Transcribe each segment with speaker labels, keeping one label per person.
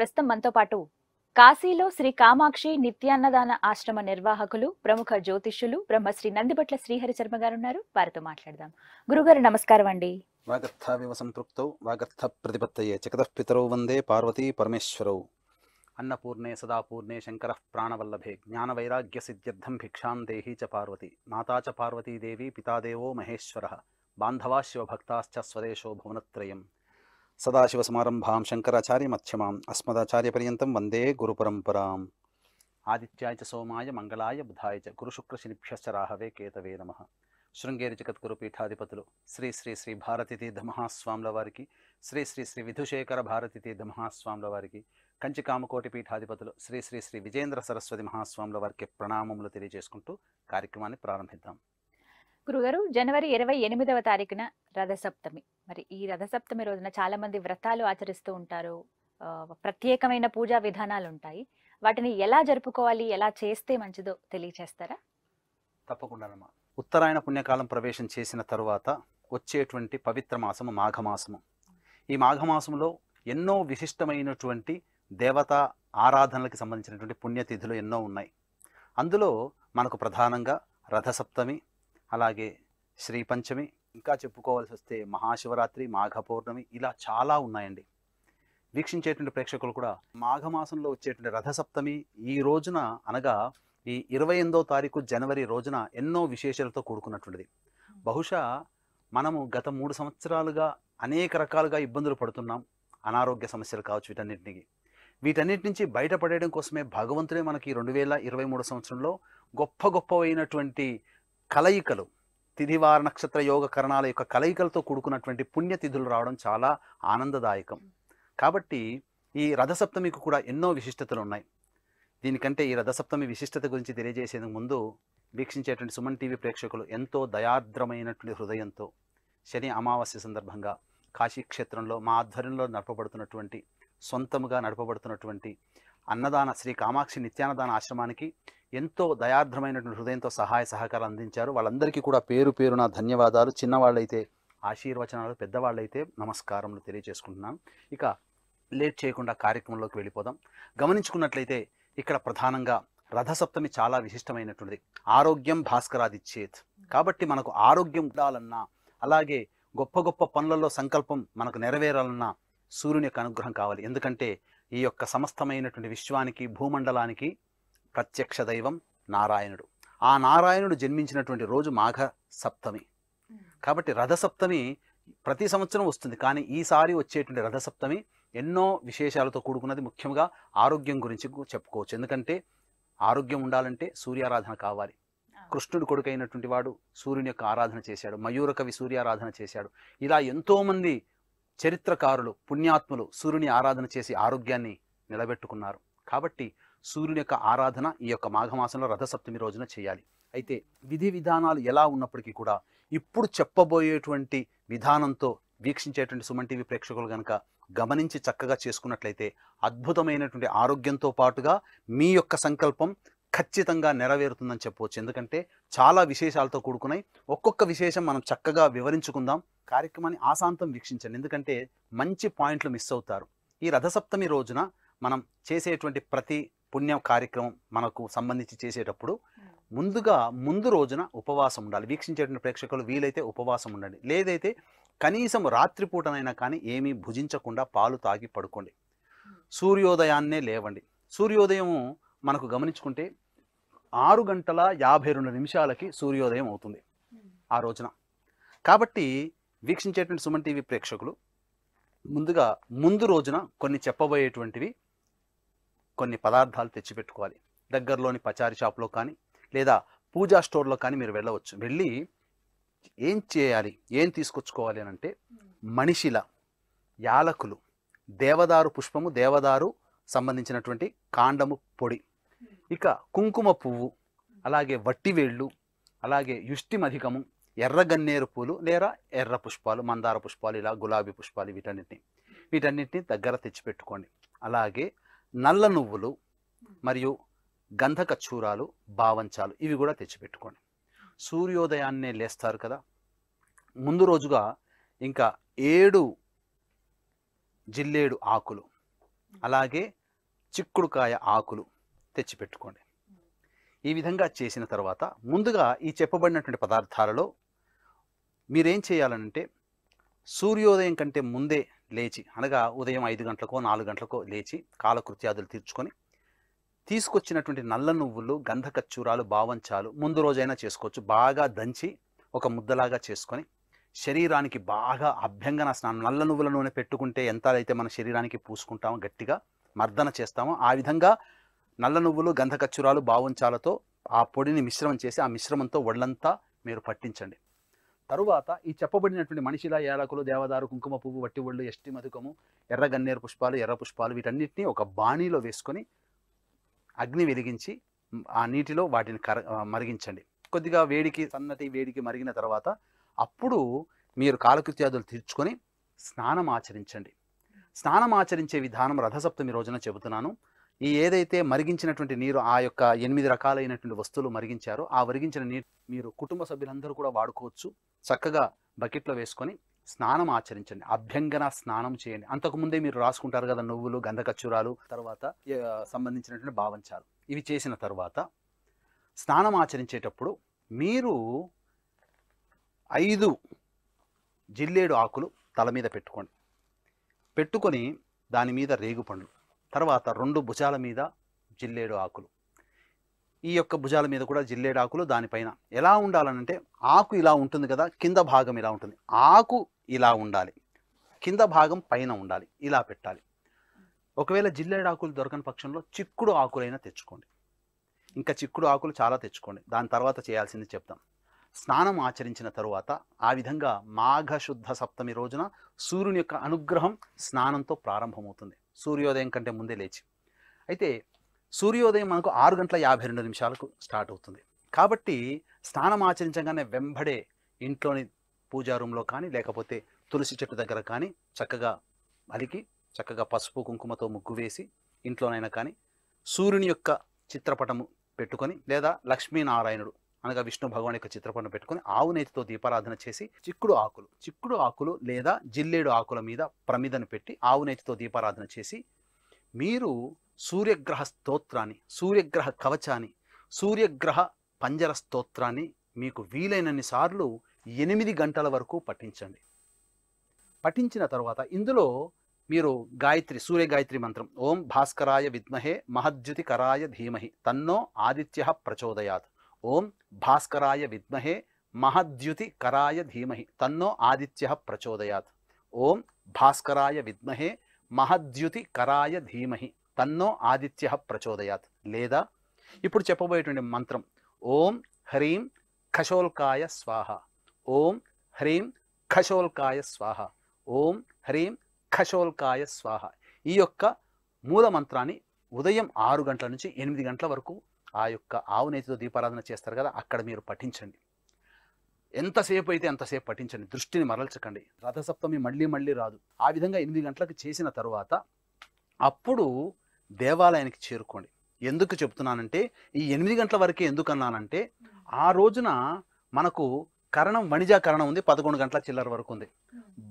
Speaker 1: ప్రస్తుతం మనతో పాటు కాశీలో శ్రీ కామాక్షి నిత్యాన్నదాన ఆశ్రమ నిర్వాహకులు ప్రముఖ జ్యోతిష్యులు బ్రహ్మశ్రీ నందిబట్ల శ్రీహరి శర్మ గారు ఉన్నారు వారితో మాట్లాడదాం గురుగారు నమస్కారం అండి
Speaker 2: వాగర్థావివ సంతృప్తౌ వాగర్థ ప్రతిపత్తయే జగతఃపితరౌ వందే పార్వతీ పరమేశ్వరౌ అన్నపూర్ణే సదాపూర్ణే శంకర ప్రాణవల్లభే జ్ఞానవైరాగ్య సిద్ధ్యర్థం భిక్షాం దేహీ చ పార్వతి మాతా చ పార్వతీదేవి పితాదేవో మహేశ్వర బాంధవా శివభక్తాశ్చ స్వదేశో భువనత్రయం సదాశివ మధ్యమాం అస్మదాచార్య అస్మదాచార్యపర్యంతం వందే పరంపరాం ఆదిత్యాయ చ సోమాయ మంగళాయ బుధాయ చ గురుశుక్రశనిభ్యశ్చ రాహవే కేతవే నమ శృంగేరి జగద్గురు పీఠాధిపతులు శ్రీ శ్రీ శ్రీ భారతీతీర్థ మహాస్వాముల వారికి శ్రీ శ్రీ శ్రీ విధుశేఖర భారతీతీర్థ మహాస్వాముల వారికి కంచి కామకోటి పీఠాధిపతులు శ్రీ శ్రీ శ్రీ విజేంద్ర సరస్వతి మహాస్వాముల వారికి ప్రణామములు తెలియజేసుకుంటూ కార్యక్రమాన్ని ప్రారంభిద్దాం
Speaker 1: గురుగారు జనవరి ఇరవై ఎనిమిదవ తారీఖున రథసప్తమి మరి ఈ రథసప్తమి రోజున చాలా మంది వ్రతాలు ఆచరిస్తూ ఉంటారు ప్రత్యేకమైన పూజా విధానాలు ఉంటాయి వాటిని ఎలా జరుపుకోవాలి ఎలా చేస్తే మంచిదో తెలియచేస్తారా
Speaker 2: తప్పకుండానమ్మా ఉత్తరాయణ పుణ్యకాలం ప్రవేశం చేసిన తరువాత వచ్చేటువంటి పవిత్ర మాసము మాఘమాసము ఈ మాఘమాసంలో ఎన్నో విశిష్టమైనటువంటి దేవతా ఆరాధనలకు సంబంధించినటువంటి పుణ్యతిథులు ఎన్నో ఉన్నాయి అందులో మనకు ప్రధానంగా రథసప్తమి అలాగే శ్రీ పంచమి ఇంకా చెప్పుకోవాల్సి వస్తే మహాశివరాత్రి మాఘ పౌర్ణమి ఇలా చాలా ఉన్నాయండి వీక్షించేటువంటి ప్రేక్షకులు కూడా మాఘమాసంలో వచ్చేటువంటి రథసప్తమి ఈ రోజున అనగా ఈ ఇరవై ఎనిమిదో తారీఖు జనవరి రోజున ఎన్నో విశేషాలతో కూడుకున్నటువంటిది బహుశా మనము గత మూడు సంవత్సరాలుగా అనేక రకాలుగా ఇబ్బందులు పడుతున్నాం అనారోగ్య సమస్యలు కావచ్చు వీటన్నింటినీ వీటన్నిటి నుంచి బయటపడేయడం కోసమే భగవంతుడే మనకి రెండు వేల ఇరవై మూడు సంవత్సరంలో గొప్ప గొప్పవైనటువంటి కలయికలు తిథివార నక్షత్ర యోగ కరణాల యొక్క కలయికలతో కూడుకున్నటువంటి పుణ్యతిథులు రావడం చాలా ఆనందదాయకం కాబట్టి ఈ రథసప్తమికి కూడా ఎన్నో విశిష్టతలు ఉన్నాయి దీనికంటే ఈ రథసప్తమి విశిష్టత గురించి తెలియజేసేందుకు ముందు వీక్షించేటువంటి సుమన్ టీవీ ప్రేక్షకులు ఎంతో దయార్ద్రమైనటువంటి హృదయంతో శని అమావాస్య సందర్భంగా కాశీ క్షేత్రంలో మా ఆధ్వర్యంలో నడపబడుతున్నటువంటి సొంతముగా నడపబడుతున్నటువంటి అన్నదాన శ్రీ కామాక్షి నిత్యాన్నదాన ఆశ్రమానికి ఎంతో దయార్ద్రమైనటువంటి హృదయంతో సహాయ సహకారం అందించారు వాళ్ళందరికీ కూడా పేరు పేరున ధన్యవాదాలు చిన్నవాళ్ళైతే ఆశీర్వచనాలు పెద్దవాళ్ళైతే నమస్కారములు తెలియజేసుకుంటున్నాను ఇక లేట్ చేయకుండా కార్యక్రమంలోకి వెళ్ళిపోదాం గమనించుకున్నట్లయితే ఇక్కడ ప్రధానంగా రథసప్తమి చాలా విశిష్టమైనటువంటిది ఆరోగ్యం భాస్కరాదిచ్చేత్ కాబట్టి మనకు ఆరోగ్యం ఉండాలన్నా అలాగే గొప్ప గొప్ప పనులలో సంకల్పం మనకు నెరవేరాలన్నా సూర్యుని యొక్క అనుగ్రహం కావాలి ఎందుకంటే ఈ యొక్క సమస్తమైనటువంటి విశ్వానికి భూమండలానికి ప్రత్యక్ష దైవం నారాయణుడు ఆ నారాయణుడు జన్మించినటువంటి రోజు మాఘ సప్తమి కాబట్టి రథసప్తమి ప్రతి సంవత్సరం వస్తుంది కానీ ఈసారి వచ్చేటువంటి రథసప్తమి ఎన్నో విశేషాలతో కూడుకున్నది ముఖ్యంగా ఆరోగ్యం గురించి చెప్పుకోవచ్చు ఎందుకంటే ఆరోగ్యం ఉండాలంటే సూర్యారాధన కావాలి కృష్ణుడు కొడుకైనటువంటి వాడు సూర్యుని యొక్క ఆరాధన చేశాడు మయూరకవి సూర్యారాధన చేశాడు ఇలా ఎంతోమంది చరిత్రకారులు పుణ్యాత్ములు సూర్యుని ఆరాధన చేసి ఆరోగ్యాన్ని నిలబెట్టుకున్నారు కాబట్టి సూర్యుని యొక్క ఆరాధన ఈ యొక్క మాఘమాసంలో రథసప్తమి రోజున చేయాలి అయితే విధి విధానాలు ఎలా ఉన్నప్పటికీ కూడా ఇప్పుడు చెప్పబోయేటువంటి విధానంతో వీక్షించేటువంటి సుమన్ టీవీ ప్రేక్షకులు కనుక గమనించి చక్కగా చేసుకున్నట్లయితే అద్భుతమైనటువంటి ఆరోగ్యంతో పాటుగా మీ యొక్క సంకల్పం ఖచ్చితంగా నెరవేరుతుందని చెప్పవచ్చు ఎందుకంటే చాలా విశేషాలతో కూడుకున్నాయి ఒక్కొక్క విశేషం మనం చక్కగా వివరించుకుందాం కార్యక్రమాన్ని ఆశాంతం వీక్షించండి ఎందుకంటే మంచి పాయింట్లు మిస్ అవుతారు ఈ రథసప్తమి రోజున మనం చేసేటువంటి ప్రతి పుణ్య కార్యక్రమం మనకు సంబంధించి చేసేటప్పుడు ముందుగా ముందు రోజున ఉపవాసం ఉండాలి వీక్షించేటువంటి ప్రేక్షకులు వీలైతే ఉపవాసం ఉండండి లేదైతే కనీసం రాత్రిపూటనైనా కానీ ఏమీ భుజించకుండా పాలు తాగి పడుకోండి సూర్యోదయాన్నే లేవండి సూర్యోదయము మనకు గమనించుకుంటే ఆరు గంటల యాభై రెండు నిమిషాలకి సూర్యోదయం అవుతుంది ఆ రోజున కాబట్టి వీక్షించేటువంటి సుమన్ టీవీ ప్రేక్షకులు ముందుగా ముందు రోజున కొన్ని చెప్పబోయేటువంటివి కొన్ని పదార్థాలు తెచ్చిపెట్టుకోవాలి దగ్గరలోని పచారీ షాప్లో కానీ లేదా పూజా స్టోర్లో కానీ మీరు వెళ్ళవచ్చు వెళ్ళి ఏం చేయాలి ఏం తీసుకొచ్చుకోవాలి అని అంటే మనిషిల యాలకులు దేవదారు పుష్పము దేవదారు సంబంధించినటువంటి కాండము పొడి ఇక కుంకుమ పువ్వు అలాగే వట్టివేళ్ళు అలాగే యుష్టిమధికము ఎర్ర గన్నేరు పూలు లేదా ఎర్ర పుష్పాలు మందార పుష్పాలు ఇలా గులాబీ పుష్పాలు వీటన్నిటిని వీటన్నిటిని దగ్గర తెచ్చిపెట్టుకోండి అలాగే నల్ల నువ్వులు మరియు గంధక చూరాలు భావంచాలు ఇవి కూడా తెచ్చిపెట్టుకోండి సూర్యోదయాన్నే లేస్తారు కదా ముందు రోజుగా ఇంకా ఏడు జిల్లేడు ఆకులు అలాగే చిక్కుడుకాయ ఆకులు తెచ్చిపెట్టుకోండి ఈ విధంగా చేసిన తర్వాత ముందుగా ఈ చెప్పబడినటువంటి పదార్థాలలో మీరేం చేయాలంటే సూర్యోదయం కంటే ముందే లేచి అనగా ఉదయం ఐదు గంటలకో నాలుగు గంటలకో లేచి కాలకృత్యాదులు తీర్చుకొని తీసుకొచ్చినటువంటి నల్ల నువ్వులు గంధకచ్చూరాలు బావంచాలు ముందు రోజైనా చేసుకోవచ్చు బాగా దంచి ఒక ముద్దలాగా చేసుకొని శరీరానికి బాగా అభ్యంగన స్నానం నల్ల నువ్వుల నూనె పెట్టుకుంటే ఎంత అయితే మన శరీరానికి పూసుకుంటామో గట్టిగా మర్దన చేస్తామో ఆ విధంగా నల్ల నువ్వులు గంధకచ్చురాలు బావుంచాలతో ఆ పొడిని మిశ్రమం చేసి ఆ మిశ్రమంతో ఒళ్ళంతా మీరు పట్టించండి తరువాత ఈ చెప్పబడినటువంటి మనిషిల యాలకులు దేవదారు కుంకుమ పువ్వు వట్టి ఒళ్ళు ఎష్టి మధుకము ఎర్ర గన్నేరు పుష్పాలు ఎర్ర పుష్పాలు వీటన్నిటినీ ఒక బాణీలో వేసుకొని అగ్ని వెలిగించి ఆ నీటిలో వాటిని కర మరిగించండి కొద్దిగా వేడికి సన్నటి వేడికి మరిగిన తర్వాత అప్పుడు మీరు కాలకృత్యాదులు తీర్చుకొని స్నానం ఆచరించండి స్నానం ఆచరించే విధానం రథసప్తమి రోజున చెబుతున్నాను ఈ ఏదైతే మరిగించినటువంటి నీరు ఆ యొక్క ఎనిమిది రకాలైనటువంటి వస్తువులు మరిగించారో ఆ మరిగించిన నీరు మీరు కుటుంబ సభ్యులందరూ కూడా వాడుకోవచ్చు చక్కగా బకెట్లో వేసుకొని స్నానం ఆచరించండి అభ్యంగన స్నానం చేయండి అంతకుముందే మీరు రాసుకుంటారు కదా నువ్వులు గంధకచ్చురాలు తర్వాత సంబంధించినటువంటి భావంచాలు ఇవి చేసిన తర్వాత స్నానం ఆచరించేటప్పుడు మీరు ఐదు జిల్లేడు ఆకులు తల మీద పెట్టుకోండి పెట్టుకొని దాని మీద రేగు పండ్లు తర్వాత రెండు భుజాల మీద జిల్లేడు ఆకులు ఈ యొక్క భుజాల మీద కూడా జిల్లేడు ఆకులు దానిపైన ఎలా ఉండాలనంటే ఆకు ఇలా ఉంటుంది కదా కింద భాగం ఇలా ఉంటుంది ఆకు ఇలా ఉండాలి కింద భాగం పైన ఉండాలి ఇలా పెట్టాలి ఒకవేళ జిల్లేడు ఆకులు దొరకని పక్షంలో చిక్కుడు ఆకులైనా తెచ్చుకోండి ఇంకా చిక్కుడు ఆకులు చాలా తెచ్చుకోండి దాని తర్వాత చేయాల్సింది చెప్తాం స్నానం ఆచరించిన తరువాత ఆ విధంగా మాఘశుద్ధ సప్తమి రోజున సూర్యుని యొక్క అనుగ్రహం స్నానంతో ప్రారంభమవుతుంది సూర్యోదయం కంటే ముందే లేచి అయితే సూర్యోదయం మనకు ఆరు గంటల యాభై రెండు నిమిషాలకు స్టార్ట్ అవుతుంది కాబట్టి స్నానం ఆచరించగానే వెంబడే ఇంట్లోని పూజా రూమ్లో కానీ లేకపోతే తులసి చెట్టు దగ్గర కానీ చక్కగా అలికి చక్కగా పసుపు కుంకుమతో ముగ్గు వేసి ఇంట్లోనైనా కానీ సూర్యుని యొక్క చిత్రపటము పెట్టుకొని లేదా లక్ష్మీనారాయణుడు అనగా విష్ణు భగవాన్ యొక్క చిత్రపటం పెట్టుకుని ఆవు నేతితో దీపారాధన చేసి చిక్కుడు ఆకులు చిక్కుడు ఆకులు లేదా జిల్లేడు ఆకుల మీద ప్రమిదను పెట్టి ఆవు నేతితో దీపారాధన చేసి మీరు సూర్యగ్రహ స్తోత్రాన్ని సూర్యగ్రహ కవచాన్ని సూర్యగ్రహ పంజర స్తోత్రాన్ని మీకు వీలైనన్ని సార్లు ఎనిమిది గంటల వరకు పఠించండి పఠించిన తర్వాత ఇందులో మీరు గాయత్రి సూర్య గాయత్రి మంత్రం ఓం భాస్కరాయ విద్మహే మహద్యుతికరాయ ధీమహి తన్నో ఆదిత్య ప్రచోదయాత్ ఓం భాస్కరాయ విద్మహే మహద్యుతి కరాయ ధీమహి తన్నో ఆదిత్య ప్రచోదయాత్ ఓం భాస్కరాయ విద్మహే మహద్యుతి కరాయ ధీమహి తన్నో ఆదిత్య ప్రచోదయాత్ లేదా ఇప్పుడు చెప్పబోయేటువంటి మంత్రం ఓం హ్రీం ఖశోల్కాయ స్వాహ ఓం హ్రీం ఖశోల్కాయ స్వాహ ఓం హ్రీం ఖశోల్కాయ స్వాహ ఈ యొక్క మూల మంత్రాన్ని ఉదయం ఆరు గంటల నుంచి ఎనిమిది గంటల వరకు ఆ యొక్క ఆవు నేతితో దీపారాధన చేస్తారు కదా అక్కడ మీరు పఠించండి ఎంతసేపు అయితే అంతసేపు పఠించండి దృష్టిని మరల్చకండి రథసప్తమి మళ్ళీ మళ్ళీ రాదు ఆ విధంగా ఎనిమిది గంటలకు చేసిన తర్వాత అప్పుడు దేవాలయానికి చేరుకోండి ఎందుకు చెప్తున్నానంటే ఈ ఎనిమిది గంటల వరకే ఎందుకు అన్నానంటే ఆ రోజున మనకు కరణం వణిజాకరణం ఉంది పదకొండు గంటల చిల్లర వరకు ఉంది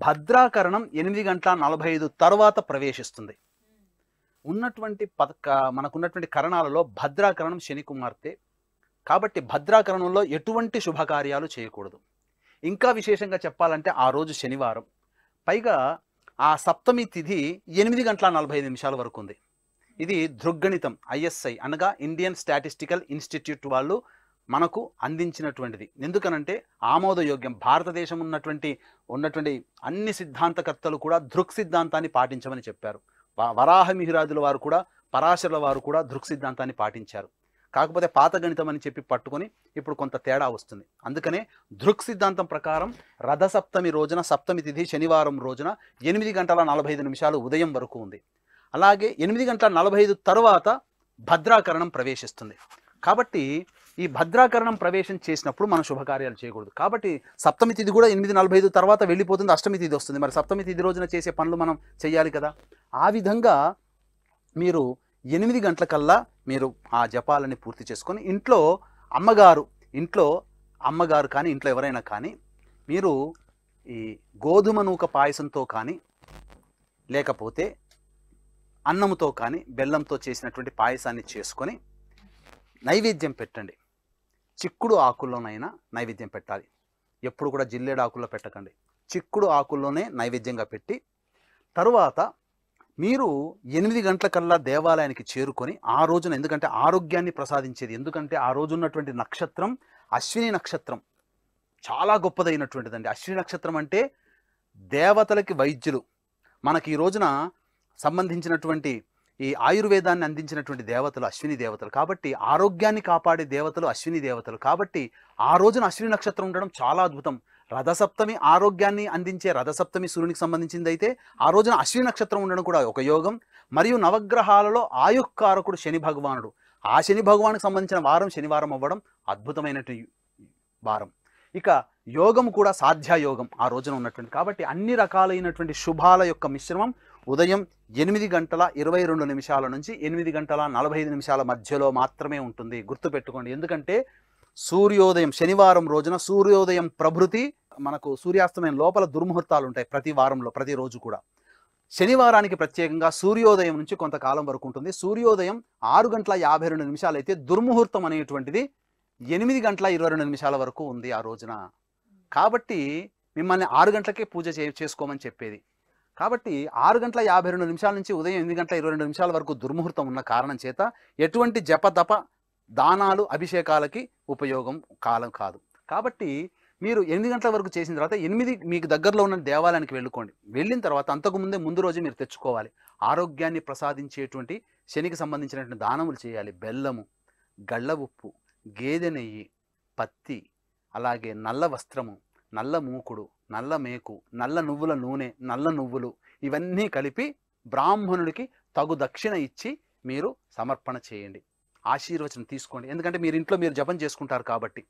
Speaker 2: భద్రాకరణం ఎనిమిది గంటల నలభై ఐదు తర్వాత ప్రవేశిస్తుంది ఉన్నటువంటి పథక మనకున్నటువంటి కరణాలలో భద్రాకరణం శని కుమార్తె కాబట్టి భద్రాకరణంలో ఎటువంటి శుభకార్యాలు చేయకూడదు ఇంకా విశేషంగా చెప్పాలంటే ఆ రోజు శనివారం పైగా ఆ సప్తమి తిథి ఎనిమిది గంటల నలభై ఐదు నిమిషాల వరకు ఉంది ఇది దృగ్గణితం ఐఎస్ఐ అనగా ఇండియన్ స్టాటిస్టికల్ ఇన్స్టిట్యూట్ వాళ్ళు మనకు అందించినటువంటిది ఎందుకనంటే ఆమోదయోగ్యం భారతదేశం ఉన్నటువంటి ఉన్నటువంటి అన్ని సిద్ధాంతకర్తలు కూడా దృక్ సిద్ధాంతాన్ని పాటించమని చెప్పారు వరాహమిహిరాజుల వారు కూడా పరాశరుల వారు కూడా దృక్ సిద్ధాంతాన్ని పాటించారు కాకపోతే పాత గణితం అని చెప్పి పట్టుకొని ఇప్పుడు కొంత తేడా వస్తుంది అందుకనే దృక్ సిద్ధాంతం ప్రకారం రథ సప్తమి రోజున సప్తమి తిథి శనివారం రోజున ఎనిమిది గంటల నలభై ఐదు నిమిషాలు ఉదయం వరకు ఉంది అలాగే ఎనిమిది గంటల నలభై ఐదు తర్వాత భద్రాకరణం ప్రవేశిస్తుంది కాబట్టి ఈ భద్రాకరణం ప్రవేశం చేసినప్పుడు మనం శుభకార్యాలు చేయకూడదు కాబట్టి సప్తమి తిథి కూడా ఎనిమిది నలభై ఐదు తర్వాత వెళ్ళిపోతుంది అష్టమి తిథి వస్తుంది మరి సప్తమి తిథి రోజున చేసే పనులు మనం చేయాలి కదా ఆ విధంగా మీరు ఎనిమిది గంటలకల్లా మీరు ఆ జపాలని పూర్తి చేసుకొని ఇంట్లో అమ్మగారు ఇంట్లో అమ్మగారు కానీ ఇంట్లో ఎవరైనా కానీ మీరు ఈ గోధుమ నూక పాయసంతో కానీ లేకపోతే అన్నముతో కానీ బెల్లంతో చేసినటువంటి పాయసాన్ని చేసుకొని నైవేద్యం పెట్టండి చిక్కుడు ఆకుల్లోనైనా నైవేద్యం పెట్టాలి ఎప్పుడు కూడా జిల్లేడు ఆకుల్లో పెట్టకండి చిక్కుడు ఆకుల్లోనే నైవేద్యంగా పెట్టి తరువాత మీరు ఎనిమిది గంటలకల్లా దేవాలయానికి చేరుకొని ఆ రోజున ఎందుకంటే ఆరోగ్యాన్ని ప్రసాదించేది ఎందుకంటే ఆ రోజు ఉన్నటువంటి నక్షత్రం అశ్విని నక్షత్రం చాలా గొప్పదైనటువంటిదండి అశ్విని నక్షత్రం అంటే దేవతలకి వైద్యులు మనకి ఈ రోజున సంబంధించినటువంటి ఈ ఆయుర్వేదాన్ని అందించినటువంటి దేవతలు అశ్విని దేవతలు కాబట్టి ఆరోగ్యాన్ని కాపాడే దేవతలు అశ్విని దేవతలు కాబట్టి ఆ రోజున అశ్విని నక్షత్రం ఉండడం చాలా అద్భుతం రథసప్తమి ఆరోగ్యాన్ని అందించే రథసప్తమి సూర్యునికి సంబంధించింది అయితే ఆ రోజున అశ్విని నక్షత్రం ఉండడం కూడా ఒక యోగం మరియు నవగ్రహాలలో ఆయుక్కారకుడు శని భగవానుడు ఆ శని భగవానికి సంబంధించిన వారం శనివారం అవ్వడం అద్భుతమైనటువంటి వారం ఇక యోగం కూడా సాధ్యాయోగం ఆ రోజున ఉన్నటువంటి కాబట్టి అన్ని రకాలైనటువంటి శుభాల యొక్క మిశ్రమం ఉదయం ఎనిమిది గంటల ఇరవై రెండు నిమిషాల నుంచి ఎనిమిది గంటల నలభై ఐదు నిమిషాల మధ్యలో మాత్రమే ఉంటుంది గుర్తుపెట్టుకోండి ఎందుకంటే సూర్యోదయం శనివారం రోజున సూర్యోదయం ప్రభృతి మనకు సూర్యాస్తమయం లోపల దుర్ముహూర్తాలు ఉంటాయి ప్రతి వారంలో ప్రతిరోజు కూడా శనివారానికి ప్రత్యేకంగా సూర్యోదయం నుంచి కొంతకాలం వరకు ఉంటుంది సూర్యోదయం ఆరు గంటల యాభై రెండు నిమిషాలు అయితే దుర్ముహూర్తం అనేటువంటిది ఎనిమిది గంటల ఇరవై రెండు నిమిషాల వరకు ఉంది ఆ రోజున కాబట్టి మిమ్మల్ని ఆరు గంటలకే పూజ చేసుకోమని చెప్పేది కాబట్టి ఆరు గంటల యాభై రెండు నిమిషాల నుంచి ఉదయం ఎనిమిది గంటల ఇరవై రెండు నిమిషాల వరకు దుర్ముహూర్తం ఉన్న కారణం చేత ఎటువంటి జపతప దానాలు అభిషేకాలకి ఉపయోగం కాలం కాదు కాబట్టి మీరు ఎనిమిది గంటల వరకు చేసిన తర్వాత ఎనిమిది మీకు దగ్గరలో ఉన్న దేవాలయానికి వెళ్ళుకోండి వెళ్ళిన తర్వాత అంతకుముందే ముందు రోజు మీరు తెచ్చుకోవాలి ఆరోగ్యాన్ని ప్రసాదించేటువంటి శనికి సంబంధించినటువంటి దానములు చేయాలి బెల్లము గళ్ళ ఉప్పు గేదె నెయ్యి పత్తి అలాగే నల్ల వస్త్రము నల్ల మూకుడు నల్ల మేకు నల్ల నువ్వుల నూనె నల్ల నువ్వులు ఇవన్నీ కలిపి బ్రాహ్మణుడికి తగు దక్షిణ ఇచ్చి మీరు సమర్పణ చేయండి ఆశీర్వచనం తీసుకోండి ఎందుకంటే మీరు ఇంట్లో మీరు జపం చేసుకుంటారు కాబట్టి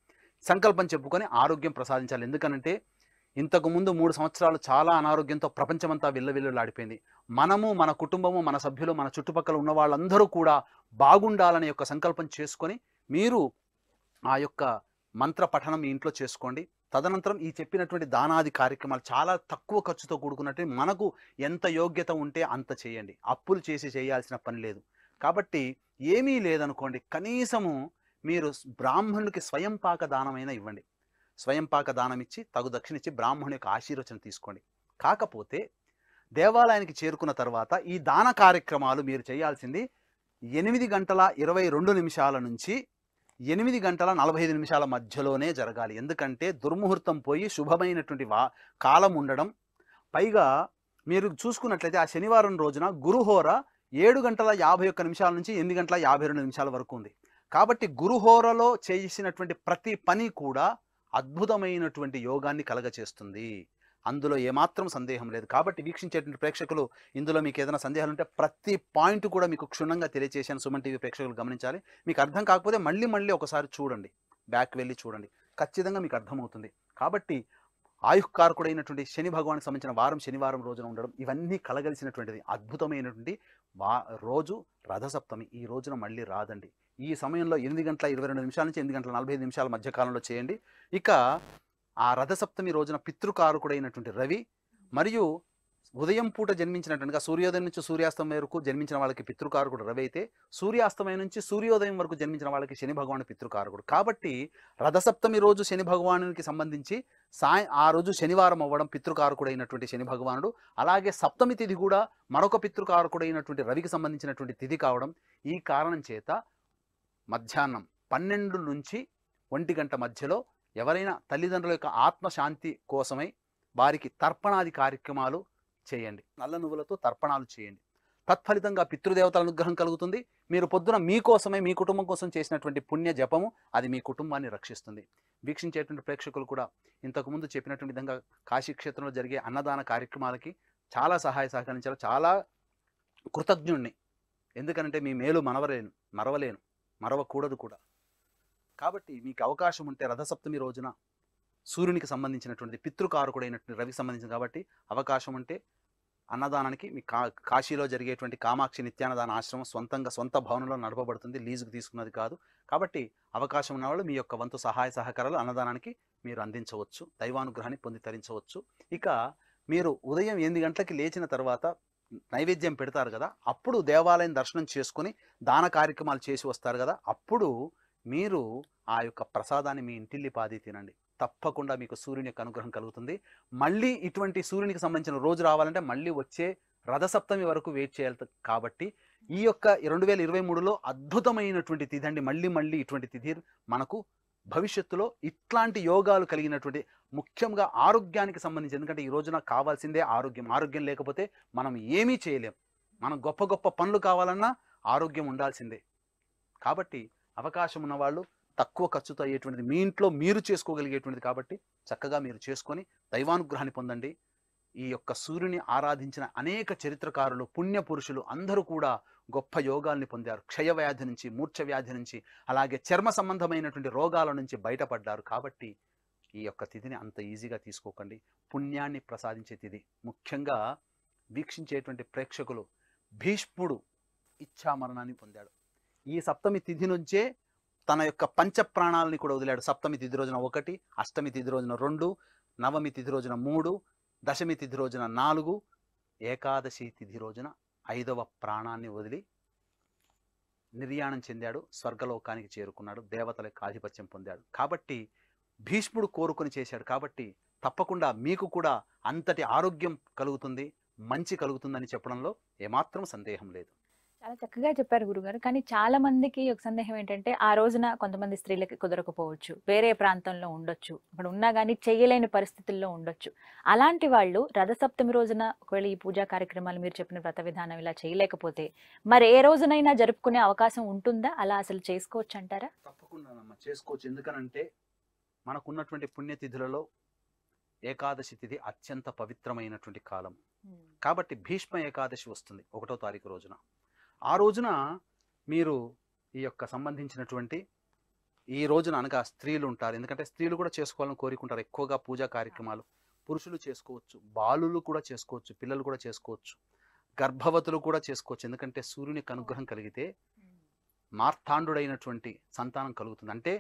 Speaker 2: సంకల్పం చెప్పుకొని ఆరోగ్యం ప్రసాదించాలి ఎందుకనంటే ఇంతకుముందు మూడు సంవత్సరాలు చాలా అనారోగ్యంతో ప్రపంచమంతా విల్లవిల్లలాడిపోయింది మనము మన కుటుంబము మన సభ్యులు మన చుట్టుపక్కల ఉన్న వాళ్ళందరూ కూడా బాగుండాలనే యొక్క సంకల్పం చేసుకొని మీరు ఆ యొక్క మంత్ర పఠనం మీ ఇంట్లో చేసుకోండి తదనంతరం ఈ చెప్పినటువంటి దానాది కార్యక్రమాలు చాలా తక్కువ ఖర్చుతో కూడుకున్నట్టు మనకు ఎంత యోగ్యత ఉంటే అంత చేయండి అప్పులు చేసి చేయాల్సిన పని లేదు కాబట్టి ఏమీ లేదనుకోండి కనీసము మీరు స్వయం స్వయంపాక దానమైనా ఇవ్వండి స్వయంపాక దానం ఇచ్చి తగు దక్షిణిచ్చి బ్రాహ్మణు యొక్క ఆశీర్వచన తీసుకోండి కాకపోతే దేవాలయానికి చేరుకున్న తర్వాత ఈ దాన కార్యక్రమాలు మీరు చేయాల్సింది ఎనిమిది గంటల ఇరవై రెండు నిమిషాల నుంచి ఎనిమిది గంటల నలభై ఐదు నిమిషాల మధ్యలోనే జరగాలి ఎందుకంటే దుర్ముహూర్తం పోయి శుభమైనటువంటి వా కాలం ఉండడం పైగా మీరు చూసుకున్నట్లయితే ఆ శనివారం రోజున గురుహోర ఏడు గంటల యాభై ఒక్క నిమిషాల నుంచి ఎనిమిది గంటల యాభై రెండు నిమిషాల వరకు ఉంది కాబట్టి గురుహోరలో చేసినటువంటి ప్రతి పని కూడా అద్భుతమైనటువంటి యోగాన్ని కలగచేస్తుంది అందులో ఏమాత్రం సందేహం లేదు కాబట్టి వీక్షించేటువంటి ప్రేక్షకులు ఇందులో మీకు ఏదైనా సందేహాలు ఉంటే ప్రతి పాయింట్ కూడా మీకు క్షుణ్ణంగా తెలియజేశాను సుమన్ టీవీ ప్రేక్షకులు గమనించాలి మీకు అర్థం కాకపోతే మళ్ళీ మళ్ళీ ఒకసారి చూడండి బ్యాక్ వెళ్ళి చూడండి ఖచ్చితంగా మీకు అర్థమవుతుంది కాబట్టి ఆయుకారకుడైనటువంటి శని భగవానికి సంబంధించిన వారం శనివారం రోజున ఉండడం ఇవన్నీ కలగలిసినటువంటిది అద్భుతమైనటువంటి వా రోజు రథసప్తమి ఈ రోజున మళ్ళీ రాదండి ఈ సమయంలో ఎనిమిది గంటల ఇరవై రెండు నిమిషాల నుంచి ఎనిమిది గంటల నలభై నిమిషాల మధ్య కాలంలో చేయండి ఇక ఆ రథసప్తమి రోజున పితృకారకుడైనటువంటి రవి మరియు ఉదయం పూట జన్మించినట్టుగా సూర్యోదయం నుంచి సూర్యాస్తమయం వరకు జన్మించిన వాళ్ళకి పితృకారకుడు రవి అయితే సూర్యాస్తమయం నుంచి సూర్యోదయం వరకు జన్మించిన వాళ్ళకి శని భగవాను పితృకారకుడు కాబట్టి రథసప్తమి రోజు శని భగవానునికి సంబంధించి సాయ ఆ రోజు శనివారం అవ్వడం పితృకారకుడైనటువంటి శని భగవానుడు అలాగే సప్తమి తిథి కూడా మరొక పితృకారకుడైనటువంటి రవికి సంబంధించినటువంటి తిథి కావడం ఈ కారణం చేత మధ్యాహ్నం పన్నెండు నుంచి ఒంటి గంట మధ్యలో ఎవరైనా తల్లిదండ్రుల యొక్క ఆత్మశాంతి కోసమై వారికి తర్పణాది కార్యక్రమాలు చేయండి నల్ల నువ్వులతో తర్పణాలు చేయండి తత్ఫలితంగా పితృదేవతల అనుగ్రహం కలుగుతుంది మీరు పొద్దున మీకోసమే మీ కుటుంబం కోసం చేసినటువంటి పుణ్య జపము అది మీ కుటుంబాన్ని రక్షిస్తుంది వీక్షించేటువంటి ప్రేక్షకులు కూడా ఇంతకుముందు చెప్పినటువంటి విధంగా కాశీక్షేత్రంలో జరిగే అన్నదాన కార్యక్రమాలకి చాలా సహాయ సహకరించారు చాలా కృతజ్ఞుణ్ణి ఎందుకంటే మీ మేలు మనవలేను మరవలేను మరవకూడదు కూడా కాబట్టి మీకు అవకాశం ఉంటే రథసప్తమి రోజున సూర్యునికి సంబంధించినటువంటి పితృకారకుడైనటువంటి రవికి సంబంధించిన కాబట్టి అవకాశం ఉంటే అన్నదానానికి మీ కా కాశీలో జరిగేటువంటి కామాక్షి నిత్యానదాన ఆశ్రమం సొంతంగా సొంత భవనంలో నడపబడుతుంది లీజుకు తీసుకున్నది కాదు కాబట్టి అవకాశం ఉన్నవాళ్ళు మీ యొక్క వంతు సహాయ సహకారాలు అన్నదానానికి మీరు అందించవచ్చు దైవానుగ్రహాన్ని పొంది తరించవచ్చు ఇక మీరు ఉదయం ఎనిమిది గంటలకి లేచిన తర్వాత నైవేద్యం పెడతారు కదా అప్పుడు దేవాలయం దర్శనం చేసుకుని దాన కార్యక్రమాలు చేసి వస్తారు కదా అప్పుడు మీరు ఆ యొక్క ప్రసాదాన్ని మీ ఇంటిల్లి పాది తినండి తప్పకుండా మీకు సూర్యుని యొక్క అనుగ్రహం కలుగుతుంది మళ్ళీ ఇటువంటి సూర్యునికి సంబంధించిన రోజు రావాలంటే మళ్ళీ వచ్చే రథసప్తమి వరకు వెయిట్ చేయాలి కాబట్టి ఈ యొక్క రెండు వేల ఇరవై మూడులో అద్భుతమైనటువంటి తిథి అండి మళ్ళీ మళ్ళీ ఇటువంటి తిథి మనకు భవిష్యత్తులో ఇట్లాంటి యోగాలు కలిగినటువంటి ముఖ్యంగా ఆరోగ్యానికి సంబంధించి ఎందుకంటే ఈ రోజున కావాల్సిందే ఆరోగ్యం ఆరోగ్యం లేకపోతే మనం ఏమీ చేయలేం మనం గొప్ప గొప్ప పనులు కావాలన్నా ఆరోగ్యం ఉండాల్సిందే కాబట్టి అవకాశం ఉన్నవాళ్ళు తక్కువ ఖర్చుతో అయ్యేటువంటిది మీ ఇంట్లో మీరు చేసుకోగలిగేటువంటిది కాబట్టి చక్కగా మీరు చేసుకొని దైవానుగ్రహాన్ని పొందండి ఈ యొక్క సూర్యుని ఆరాధించిన అనేక చరిత్రకారులు పుణ్యపురుషులు అందరూ కూడా గొప్ప యోగాల్ని పొందారు క్షయ వ్యాధి నుంచి మూర్ఛ వ్యాధి నుంచి అలాగే చర్మ సంబంధమైనటువంటి రోగాల నుంచి బయటపడ్డారు కాబట్టి ఈ యొక్క తిథిని అంత ఈజీగా తీసుకోకండి పుణ్యాన్ని ప్రసాదించే తిథి ముఖ్యంగా వీక్షించేటువంటి ప్రేక్షకులు భీష్ముడు ఇచ్చామరణాన్ని పొందాడు ఈ సప్తమి తిథి నుంచే తన యొక్క పంచ ప్రాణాలని కూడా వదిలాడు సప్తమి తిథి రోజున ఒకటి అష్టమి తిథి రోజున రెండు నవమి తిథి రోజున మూడు దశమి తిథి రోజున నాలుగు ఏకాదశి తిథి రోజున ఐదవ ప్రాణాన్ని వదిలి నిర్యాణం చెందాడు స్వర్గలోకానికి చేరుకున్నాడు దేవతల యొక్క ఆధిపత్యం పొందాడు కాబట్టి భీష్ముడు కోరుకుని చేశాడు కాబట్టి తప్పకుండా మీకు కూడా అంతటి ఆరోగ్యం కలుగుతుంది మంచి కలుగుతుందని చెప్పడంలో ఏమాత్రం సందేహం లేదు
Speaker 1: చాలా చక్కగా చెప్పారు గురుగారు కానీ చాలా మందికి ఒక సందేహం ఏంటంటే ఆ రోజున కొంతమంది స్త్రీలకి కుదరకపోవచ్చు వేరే ప్రాంతంలో ఉండొచ్చు అక్కడ ఉన్నా కానీ చేయలేని పరిస్థితుల్లో ఉండొచ్చు అలాంటి వాళ్ళు రథసప్తమి రోజున ఒకవేళ ఈ పూజా కార్యక్రమాలు మీరు చెప్పిన వ్రత విధానం ఇలా చేయలేకపోతే మరి ఏ రోజునైనా జరుపుకునే అవకాశం ఉంటుందా అలా అసలు చేసుకోవచ్చు అంటారా
Speaker 2: తప్పకుండా చేసుకోవచ్చు ఎందుకనంటే మనకున్నటువంటి పుణ్యతిథులలో ఏకాదశి తిథి అత్యంత పవిత్రమైనటువంటి కాలం కాబట్టి భీష్మ ఏకాదశి వస్తుంది ఒకటో తారీఖు రోజున ఆ రోజున మీరు ఈ యొక్క సంబంధించినటువంటి ఈ రోజున అనగా స్త్రీలు ఉంటారు ఎందుకంటే స్త్రీలు కూడా చేసుకోవాలని కోరుకుంటారు ఎక్కువగా పూజా కార్యక్రమాలు పురుషులు చేసుకోవచ్చు బాలులు కూడా చేసుకోవచ్చు పిల్లలు కూడా చేసుకోవచ్చు గర్భవతులు కూడా చేసుకోవచ్చు ఎందుకంటే సూర్యునికి అనుగ్రహం కలిగితే మార్తాండుడైనటువంటి సంతానం కలుగుతుంది అంటే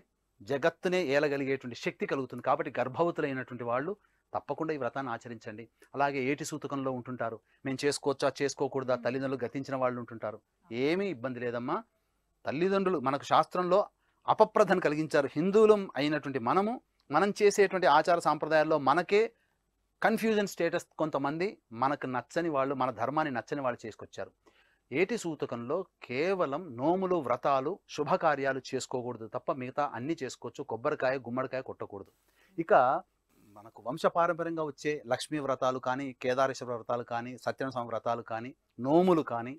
Speaker 2: జగత్తునే ఏలగలిగేటువంటి శక్తి కలుగుతుంది కాబట్టి గర్భవతులైనటువంటి వాళ్ళు తప్పకుండా ఈ వ్రతాన్ని ఆచరించండి అలాగే ఏటి సూతకంలో ఉంటుంటారు మేము చేసుకోవచ్చా చేసుకోకూడదా తల్లిదండ్రులు గతించిన వాళ్ళు ఉంటుంటారు ఏమీ ఇబ్బంది లేదమ్మా తల్లిదండ్రులు మనకు శాస్త్రంలో అపప్రధను కలిగించారు హిందువులం అయినటువంటి మనము మనం చేసేటువంటి ఆచార సాంప్రదాయాల్లో మనకే కన్ఫ్యూజన్ స్టేటస్ కొంతమంది మనకు నచ్చని వాళ్ళు మన ధర్మాన్ని నచ్చని వాళ్ళు చేసుకొచ్చారు ఏటి సూతకంలో కేవలం నోములు వ్రతాలు శుభకార్యాలు చేసుకోకూడదు తప్ప మిగతా అన్ని చేసుకోవచ్చు కొబ్బరికాయ గుమ్మడికాయ కొట్టకూడదు ఇక మనకు పారంపర్యంగా వచ్చే లక్ష్మీ వ్రతాలు కానీ కేదారేశ్వర వ్రతాలు కానీ స్వామి వ్రతాలు కానీ నోములు కానీ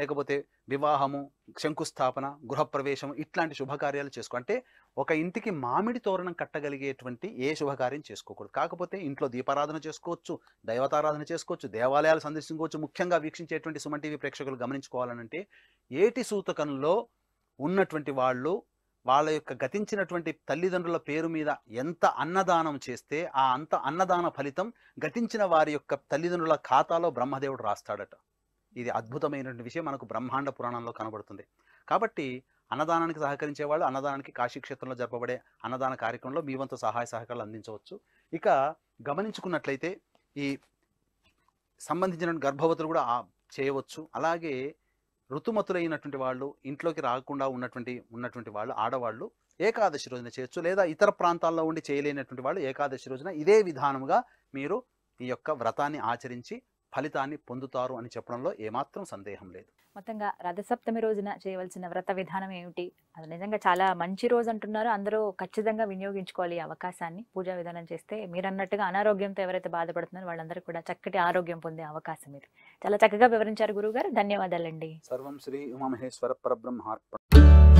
Speaker 2: లేకపోతే వివాహము శంకుస్థాపన గృహప్రవేశం ఇట్లాంటి శుభకార్యాలు చేసుకో అంటే ఒక ఇంటికి మామిడి తోరణం కట్టగలిగేటువంటి ఏ శుభకార్యం చేసుకోకూడదు కాకపోతే ఇంట్లో దీపారాధన చేసుకోవచ్చు దైవతారాధన చేసుకోవచ్చు దేవాలయాలు సందర్శించుకోవచ్చు ముఖ్యంగా వీక్షించేటువంటి సుమన్ టీవీ ప్రేక్షకులు గమనించుకోవాలనంటే ఏటి సూతకంలో ఉన్నటువంటి వాళ్ళు వాళ్ళ యొక్క గతించినటువంటి తల్లిదండ్రుల పేరు మీద ఎంత అన్నదానం చేస్తే ఆ అంత అన్నదాన ఫలితం గతించిన వారి యొక్క తల్లిదండ్రుల ఖాతాలో బ్రహ్మదేవుడు రాస్తాడట ఇది అద్భుతమైనటువంటి విషయం మనకు బ్రహ్మాండ పురాణంలో కనబడుతుంది కాబట్టి అన్నదానానికి సహకరించే వాళ్ళు అన్నదానానికి కాశీక్షేత్రంలో జరపబడే అన్నదాన కార్యక్రమంలో మీ వంతు సహాయ సహకారాలు అందించవచ్చు ఇక గమనించుకున్నట్లయితే ఈ సంబంధించిన గర్భవతులు కూడా చేయవచ్చు అలాగే ఋతుమతులైనటువంటి వాళ్ళు ఇంట్లోకి రాకుండా ఉన్నటువంటి ఉన్నటువంటి వాళ్ళు ఆడవాళ్ళు ఏకాదశి రోజున చేయొచ్చు లేదా ఇతర ప్రాంతాల్లో ఉండి చేయలేనటువంటి వాళ్ళు ఏకాదశి రోజున ఇదే విధానముగా మీరు ఈ యొక్క వ్రతాన్ని ఆచరించి ఫలితాన్ని పొందుతారు అని చెప్పడంలో ఏమాత్రం సందేహం లేదు
Speaker 1: మొత్తంగా రథసప్తమి రోజున చేయవలసిన వ్రత విధానం ఏమిటి అది నిజంగా చాలా మంచి రోజు అంటున్నారు అందరూ ఖచ్చితంగా వినియోగించుకోవాలి ఈ అవకాశాన్ని పూజా విధానం చేస్తే మీరు అన్నట్టుగా అనారోగ్యంతో ఎవరైతే బాధపడుతున్నారో వాళ్ళందరూ కూడా చక్కటి ఆరోగ్యం పొందే అవకాశం ఇది చాలా చక్కగా వివరించారు గారు ధన్యవాదాలండి సర్వం శ్రీ
Speaker 2: ఉమామహేశ్వర పరబ్రహ్మార్పణ